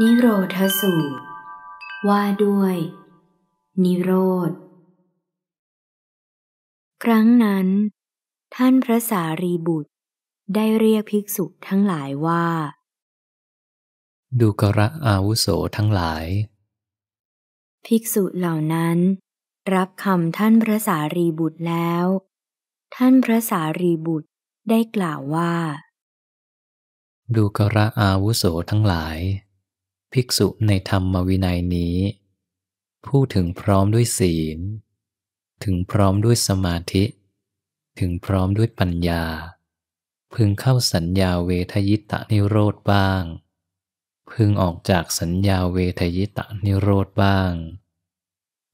นิโรธสูตรว่าด้วย นิโรธ ครั้งนั้น ท่านพระสารีบุตรได้เรียกภิกษุทั้งหลายว่า ดูกระอาวุโสทั้งหลาย ภิกษุเหล่านั้น รับคำท่านพระสารีบุตรแล้ว ท่านพระสารีบุตรได้กล่าวว่า ดูกระอาวุโสทั้งหลายภิกษุในธรรมวินัยนี้ ผู้ถึงพร้อมด้วยศีล ถึงพร้อมด้วยสมาธิ ถึงพร้อมด้วยปัญญา พึงเข้าสัญญาเวทยิตะนิโรธบ้าง พึงออกจากสัญญาเวทยิตะนิโรธบ้าง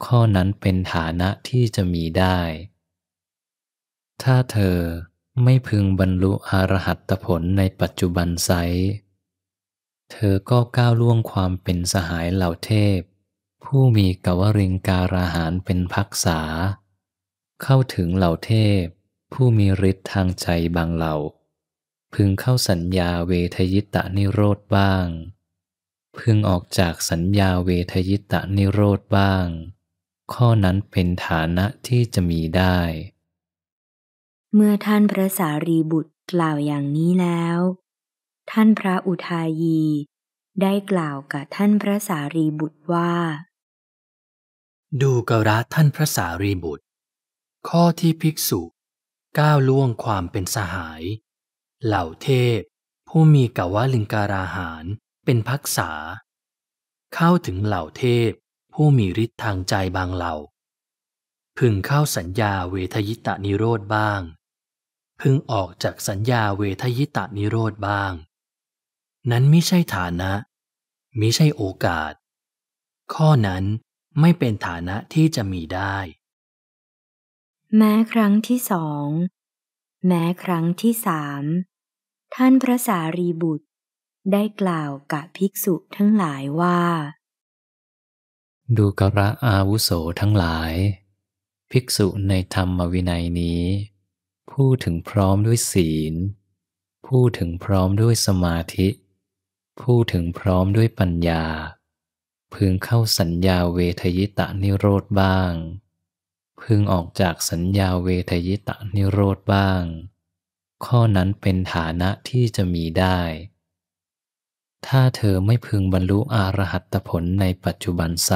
ข้อนั้นเป็นฐานะที่จะมีได้ ถ้าเธอไม่พึงบรรลุอรหัตผลในปัจจุบันไซเธอก็ก้าวล่วงความเป็นสหายเหล่าเทพ ผู้มีกวริงการาหารเป็นพักษา เข้าถึงเหล่าเทพ ผู้มีฤทธิ์ทางใจบางเหล่า พึงเข้าสัญญาเวทยิตะนิโรธบ้าง พึงออกจากสัญญาเวทยิตะนิโรธบ้าง ข้อนั้นเป็นฐานะที่จะมีได้ เมื่อท่านพระสารีบุตรกล่าวอย่างนี้แล้วท่านพระอุทายี ได้กล่าวกับท่านพระสารีบุตรว่า ดูกระท่านพระสารีบุตรข้อที่ภิกษุก้าวล่วงความเป็นสหาย เหล่าเทพ ผู้มีกวะลิงการาหารเป็นพักษา เข้าถึงเหล่าเทพผู้มีฤทธิ์ทางใจบางเหล่า พึงเข้าสัญญาเวทยิตะนิโรธบ้าง พึงออกจากสัญญาเวทยิตะนิโรธบ้างนั้นไม่ใช่ฐานะมิใช่โอกาส ข้อนั้นไม่เป็นฐานะที่จะมีได้ แม้ครั้งที่สอง แม้ครั้งที่สาม ท่านพระสารีบุตร ได้กล่าวกับภิกษุทั้งหลายว่า ดูกระอาวุโสทั้งหลาย ภิกษุในธรรมวินัยนี้ ผู้ถึงพร้อมด้วยศีล ผู้ถึงพร้อมด้วยสมาธิผู้ถึงพร้อมด้วยปัญญา พึงเข้าสัญญาเวทยิตะนิโรธบ้าง พึงออกจากสัญญาเวทยิตะนิโรธบ้าง ข้อนั้นเป็นฐานะที่จะมีได้ ถ้าเธอไม่พึงบรรลุอรหัตผลในปัจจุบันไซ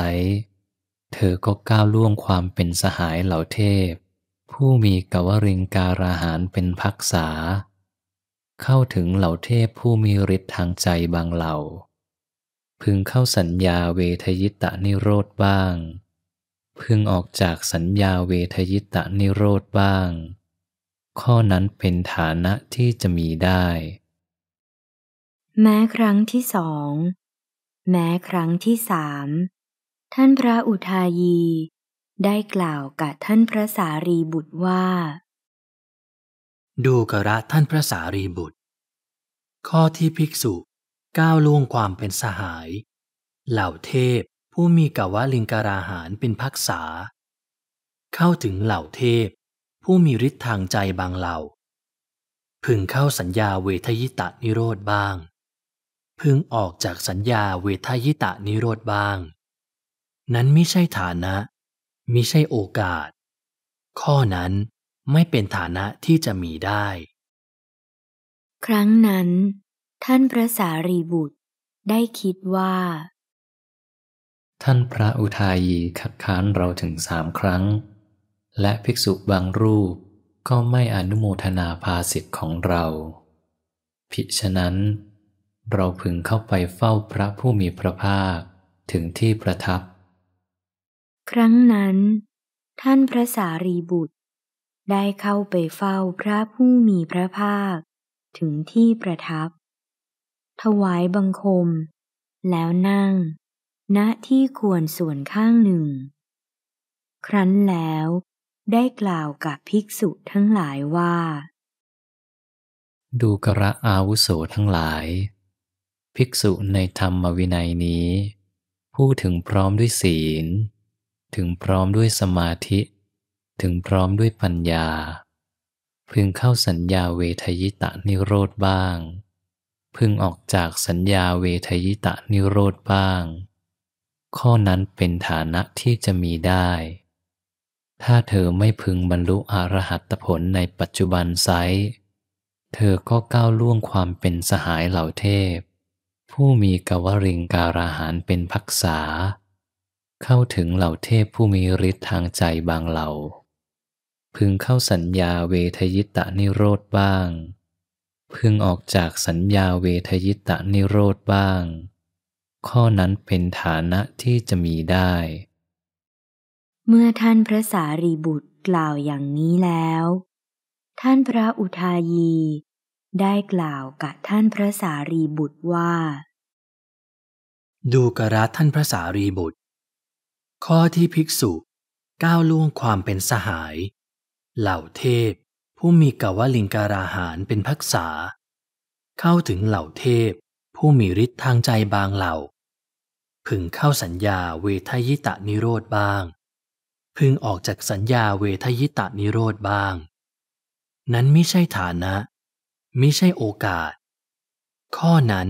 เธอก็ก้าวล่วงความเป็นสหายเหล่าเทพ ผู้มีกวริงการาหารเป็นพักษาเข้าถึงเหล่าเทพผู้มีฤทธิ์ทางใจบางเหล่า พึงเข้าสัญญาเวทยิตะนิโรธบ้าง พึงออกจากสัญญาเวทยิตะนิโรธบ้าง ข้อนั้นเป็นฐานะที่จะมีได้ แม้ครั้งที่สอง แม้ครั้งที่สาม ท่านพระอุทายีได้กล่าวกับท่านพระสารีบุตรว่าดูกระท่านพระสารีบุตร ข้อที่ภิกษุก้าวล่วงความเป็นสหาย เหล่าเทพผู้มีกวะลิงการาหารเป็นพักษา เข้าถึงเหล่าเทพ ผู้มีฤทธิ์ทางใจบางเหล่า พึงเข้าสัญญาเวทยิตะนิโรธบ้าง พึงออกจากสัญญาเวทยิตะนิโรธบ้าง นั้นไม่ใช่ฐานะ มิใช่โอกาส ข้อนั้นไม่เป็นฐานะที่จะมีได้ ครั้งนั้น ท่านพระสารีบุตรได้คิดว่า ท่านพระอุทายีคัดค้านเราถึงสามครั้ง และภิกษุบางรูปก็ไม่อนุโมทนาภาสิทธิ์ของเราพิฉะนั้น เราพึงเข้าไปเฝ้าพระผู้มีพระภาคถึงที่ประทับ ครั้งนั้น ท่านพระสารีบุตรได้เข้าไปเฝ้าพระผู้มีพระภาค ถึงที่ประทับ ถวายบังคม แล้วนั่งณที่ควรส่วนข้างหนึ่ง ครั้นแล้ว ได้กล่าวกับภิกษุทั้งหลายว่า ดูกระอาวุโสทั้งหลาย ภิกษุในธรรมวินัยนี้ ผู้ถึงพร้อมด้วยศีล ถึงพร้อมด้วยสมาธิถึงพร้อมด้วยปัญญา พึงเข้าสัญญาเวทยิตะนิโรธบ้าง พึงออกจากสัญญาเวทยิตะนิโรธบ้าง ข้อนั้นเป็นฐานะที่จะมีได้ ถ้าเธอไม่พึงบรรลุอรหัตผลในปัจจุบันไซเธอก็ก้าวล่วงความเป็นสหายเหล่าเทพ ผู้มีกวริงการาหารเป็นพักษา เข้าถึงเหล่าเทพผู้มีฤทธิ์ทางใจบางเหล่าพึงเข้าสัญญาเวทยิตะนิโรธบ้าง พึงออกจากสัญญาเวทยิตะนิโรธบ้าง ข้อนั้นเป็นฐานะที่จะมีได้ เมื่อท่านพระสารีบุตรกล่าวอย่างนี้แล้ว ท่านพระอุทายี ได้กล่าวกับท่านพระสารีบุตรว่า ดูกระท่านพระสารีบุตร ข้อที่ภิกษุก้าวล่วงความเป็นสหายเหล่าเทพผู้มีกวลิงการาหารเป็นพักษา เข้าถึงเหล่าเทพ ผู้มีฤทธิ์ทางใจบางเหล่าพึงเข้าสัญญาเวทยิตะนิโรธบ้าง พึงออกจากสัญญาเวทยิตะนิโรธบ้าง นั้นไม่ใช่ฐานะไม่ใช่โอกาส ข้อนั้น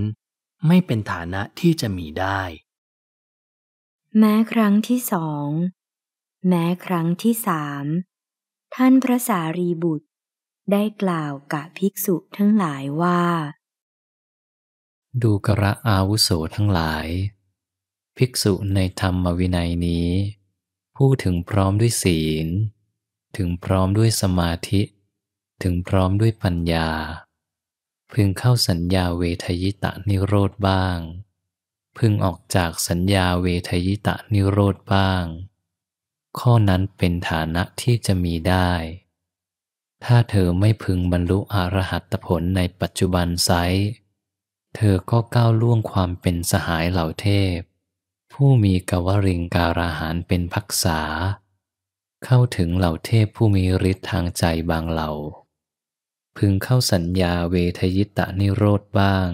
ไม่เป็นฐานะที่จะมีได้ แม้ครั้งที่สองแม้ครั้งที่สามท่านพระสารีบุตร ได้กล่าวกับภิกษุทั้งหลายว่า ดูกระอาวุโสทั้งหลาย ภิกษุในธรรมวินัยนี้ ผู้ถึงพร้อมด้วยศีล ถึงพร้อมด้วยสมาธิ ถึงพร้อมด้วยปัญญา พึงเข้าสัญญาเวทยิตะนิโรธบ้าง พึงออกจากสัญญาเวทยิตะนิโรธบ้างข้อนั้นเป็นฐานะที่จะมีได้ ถ้าเธอไม่พึงบรรลุอรหัตผลในปัจจุบันไซ เธอก็ก้าวล่วงความเป็นสหายเหล่าเทพ ผู้มีกวริงการาหารเป็นพักษา เข้าถึงเหล่าเทพผู้มีฤทธิ์ทางใจบางเหล่า พึงเข้าสัญญาเวทยิตะนิโรธบ้าง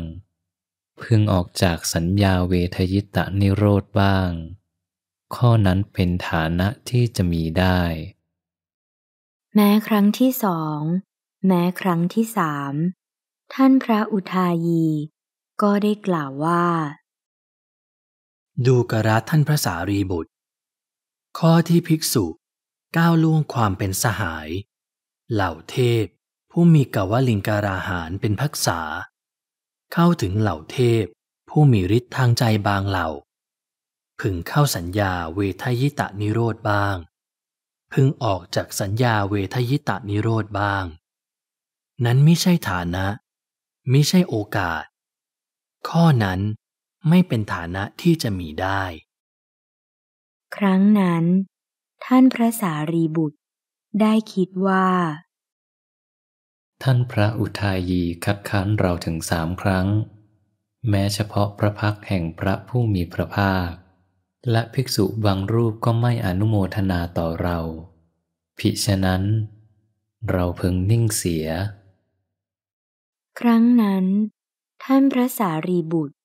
พึงออกจากสัญญาเวทยิตะนิโรธบ้างางข้อนั้นเป็นฐานะที่จะมีได้ แม้ครั้งที่สองแม้ครั้งที่สามท่านพระอุทายีก็ได้กล่าวว่า ดูกระท่านพระสารีบุตรข้อที่ภิกษุก้าวล่วงความเป็นสหาย เหล่าเทพผู้มีกวลิงการาหารเป็นพักษา เข้าถึงเหล่าเทพ ผู้มีฤทธิ์ทางใจบางเหล่าพึงเข้าสัญญาเวทยิตะนิโรธบ้าง พึงออกจากสัญญาเวทยิตะนิโรธบ้าง นั้นไม่ใช่ฐานะ ไม่ใช่โอกาส ข้อนั้นไม่เป็นฐานะที่จะมีได้ ครั้งนั้น ท่านพระสารีบุตรได้คิดว่า ท่านพระอุทายีคัดค้านเราถึงสามครั้ง แม้เฉพาะพระพักแห่งพระผู้มีพระภาคและภิกษุบางรูปก็ไม่อนุโมทนาต่อเราผิฉะนั้นเราพึงนิ่งเสีย ครั้งนั้นท่านพระสารีบุตร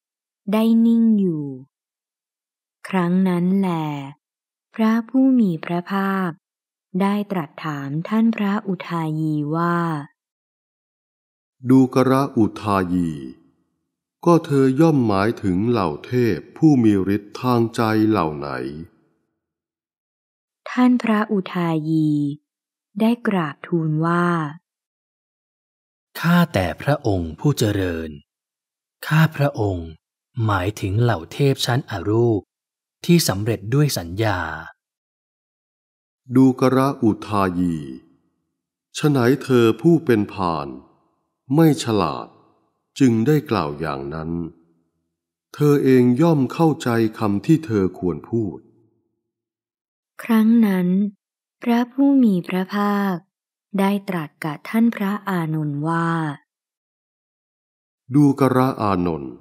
ได้นิ่งอยู่ ครั้งนั้นแหลพระผู้มีพระภาคได้ตรัสถามท่านพระอุทายีว่า ดูกระอุทายีก็เธอย่อมหมายถึงเหล่าเทพผู้มีฤทธิ์ทางใจเหล่าไหน ท่านพระอุทายี ได้กราบทูลว่าข้าแต่พระองค์ผู้เจริญ ข้าพระองค์หมายถึงเหล่าเทพชั้นอรูปที่สำเร็จด้วยสัญญา ดูกระอุทายี ฉไหนเธอผู้เป็นผ่านไม่ฉลาดจึงได้กล่าวอย่างนั้น เธอเองย่อมเข้าใจคำที่เธอควรพูด ครั้งนั้น พระผู้มีพระภาคได้ตรัสกับท่านพระอานนท์ว่า ดูกระอานนท์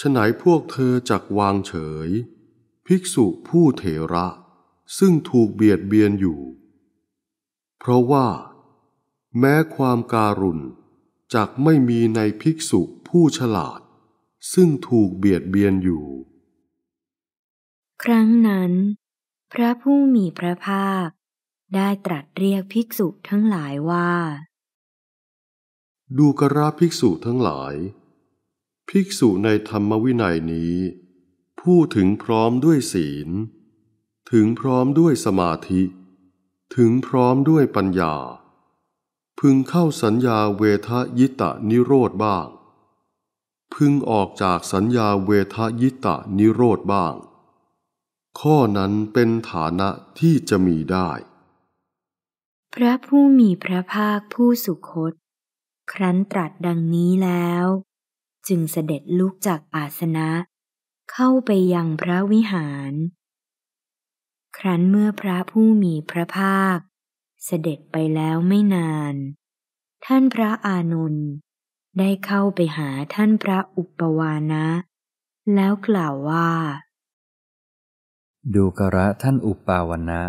ฉไหนพวกเธอจักวางเฉย ภิกษุผู้เถระ ซึ่งถูกเบียดเบียนอยู่ เพราะว่า แม้ความการุณจากไม่มีในภิกษุผู้ฉลาด ซึ่งถูกเบียดเบียนอยู่ ครั้งนั้น พระผู้มีพระภาคได้ตรัสเรียกภิกษุทั้งหลายว่า ดูกราภิกษุทั้งหลาย ภิกษุในธรรมวินัยนี้ ผู้ถึงพร้อมด้วยศีล ถึงพร้อมด้วยสมาธิ ถึงพร้อมด้วยปัญญาพึงเข้าสัญญาเวทยิตะนิโรธบ้าง พึงออกจากสัญญาเวทยิตะนิโรธบ้าง ข้อนั้นเป็นฐานะที่จะมีได้ พระผู้มีพระภาคผู้สุคตครั้นตรัสดังนี้แล้ว จึงเสด็จลุกจากอาสนะ เข้าไปยังพระวิหาร ครั้นเมื่อพระผู้มีพระภาคเสด็จไปแล้วไม่นาน ท่านพระอานนท์ได้เข้าไปหาท่านพระอุปวานะแล้วกล่าวว่า ดูกระท่านอุปาวนะ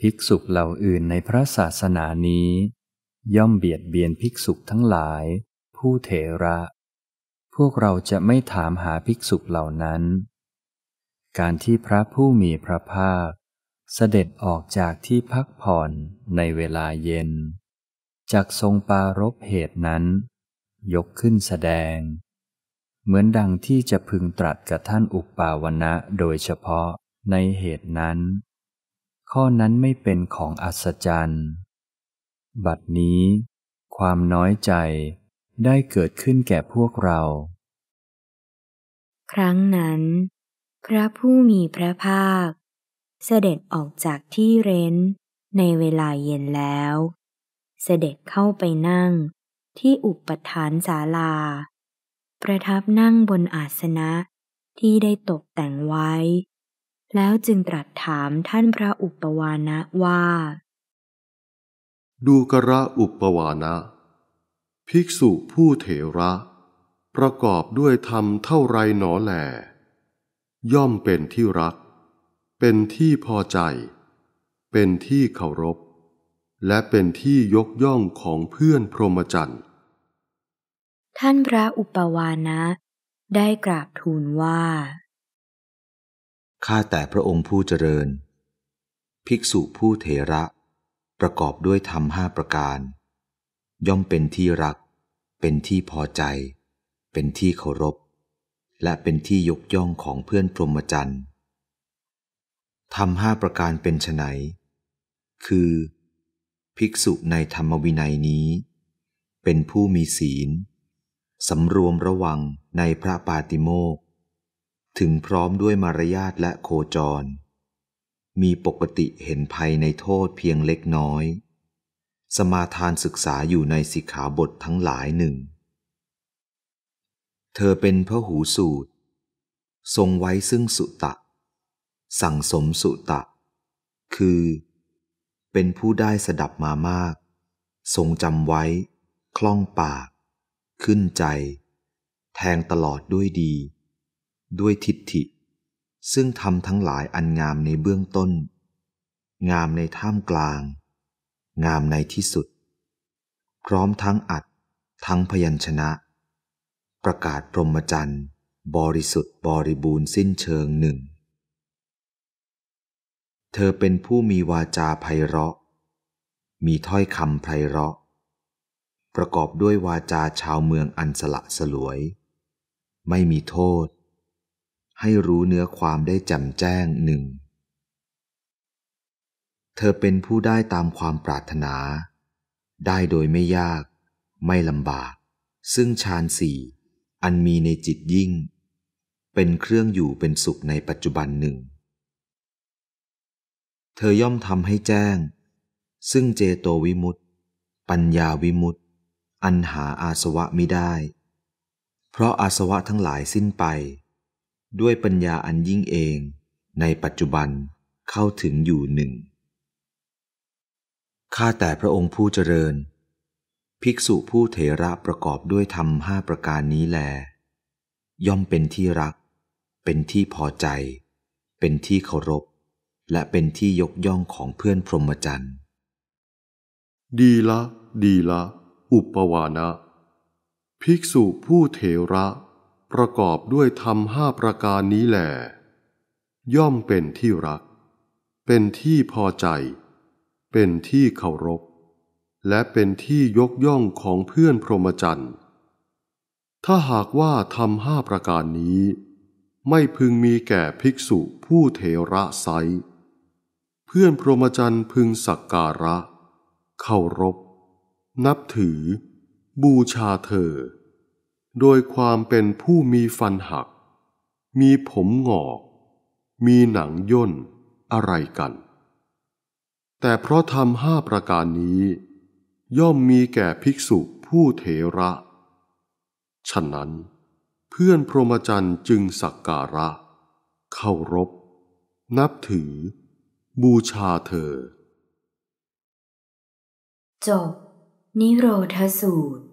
ภิกษุเหล่าอื่นในพระศาสนานี้ ย่อมเบียดเบียนภิกษุทั้งหลายผู้เถระ พวกเราจะไม่ถามหาภิกษุเหล่านั้น การที่พระผู้มีพระภาคเสด็จออกจากที่พักผ่อนในเวลาเย็น จากทรงปารบเหตุนั้น ยกขึ้นแสดง เหมือนดังที่จะพึงตรัสกับท่านอุปปาวนะโดยเฉพาะในเหตุนั้น ข้อนั้นไม่เป็นของอัศจรรย์ บัดนี้ความน้อยใจได้เกิดขึ้นแก่พวกเรา ครั้งนั้น พระผู้มีพระภาคเสด็จออกจากที่เร้นในเวลาเย็นแล้ว เสด็จเข้าไปนั่งที่อุปทานศาลา ประทับนั่งบนอาสนะที่ได้ตกแต่งไว้ แล้วจึงตรัสถามท่านพระอุปวานะว่า ดูกระอุปวานะภิกษุผู้เถระ ประกอบด้วยธรรมเท่าไรหนอแหลย่อมเป็นที่รักเป็นที่พอใจ เป็นที่เคารพ และเป็นที่ยกย่องของเพื่อนพรหมจรรย์ท่านพระอุปวานะได้กราบทูลว่า ข้าแต่พระองค์ผู้เจริญ ภิกษุผู้เทระ ประกอบด้วยธรรมห้าประการ ย่อมเป็นที่รัก เป็นที่พอใจ เป็นที่เคารพ และเป็นที่ยกย่องของเพื่อนพรหมจรรย์ทำห้าประการเป็นไนคือ ภิกษุในธรรมวินัยนี้ เป็นผู้มีศีล สำรวมระวังในพระปาติโมกถึงพร้อมด้วยมารยาทและโคจร มีปกติเห็นภัยในโทษเพียงเล็กน้อย สมาทานศึกษาอยู่ในสิกขาบททั้งหลายหนึ่ง เธอเป็นพระหูสูตร ทรงไว้ซึ่งสุตะสั่งสมสุตะ คือ เป็นผู้ได้สดับมามาก ทรงจำไว้คล่องปาก ขึ้นใจ แทงตลอดด้วยดี ด้วยทิฏฐิ ซึ่งทำทั้งหลายอันงามในเบื้องต้น งามในท่ามกลาง งามในที่สุด พร้อมทั้งอัดทั้งพยัญชนะ ประกาศพรหมจรรย์ บริสุทธิ์บริบูรณ์สิ้นเชิงหนึ่งเธอเป็นผู้มีวาจาไพเราะ มีถ้อยคำไพเราะ ประกอบด้วยวาจาชาวเมืองอันสละสลวย ไม่มีโทษ ให้รู้เนื้อความได้จำแจ้งหนึ่ง เธอเป็นผู้ได้ตามความปรารถนา ได้โดยไม่ยาก ไม่ลำบาก ซึ่งฌานสี่ อันมีในจิตยิ่ง เป็นเครื่องอยู่เป็นสุขในปัจจุบันหนึ่งเธอย่อมทำให้แจ้ง ซึ่งเจโตวิมุตติปัญญาวิมุตติอันหาอาสวะมิได้ เพราะอาสวะทั้งหลายสิ้นไป ด้วยปัญญาอันยิ่งเอง ในปัจจุบันเข้าถึงอยู่หนึ่งข้าแต่พระองค์ผู้เจริญ ภิกษุผู้เถระประกอบด้วยธรรมห้าประการนี้แล ย่อมเป็นที่รัก เป็นที่พอใจ เป็นที่เคารพและเป็นที่ยกย่องของเพื่อนพรหมจรรย์ดีละ ดีละ อุปวานะ ภิกษุผู้เถระ ประกอบด้วยธรรมห้าประการนี้แหลย่อมเป็นที่รัก เป็นที่พอใจ เป็นที่เคารพ และเป็นที่ยกย่องของเพื่อนพรหมจรรย์ถ้าหากว่าธรรมห้าประการนี้ ไม่พึงมีแก่ภิกษุผู้เถระไซเพื่อนพรหมจรรย์พึงสักการะเคารพนับถือ บูชาเธอ โดยความเป็นผู้มีฟันหัก มีผมหงอก มีหนังย่นอะไรกัน แต่เพราะทำห้าประการนี้ ย่อมมีแก่ภิกษุผู้เถระ ฉะนั้น เพื่อนพรหมจรรย์จึงสักการะเคารพนับถือบูชาเธอจบนิโรธสูตร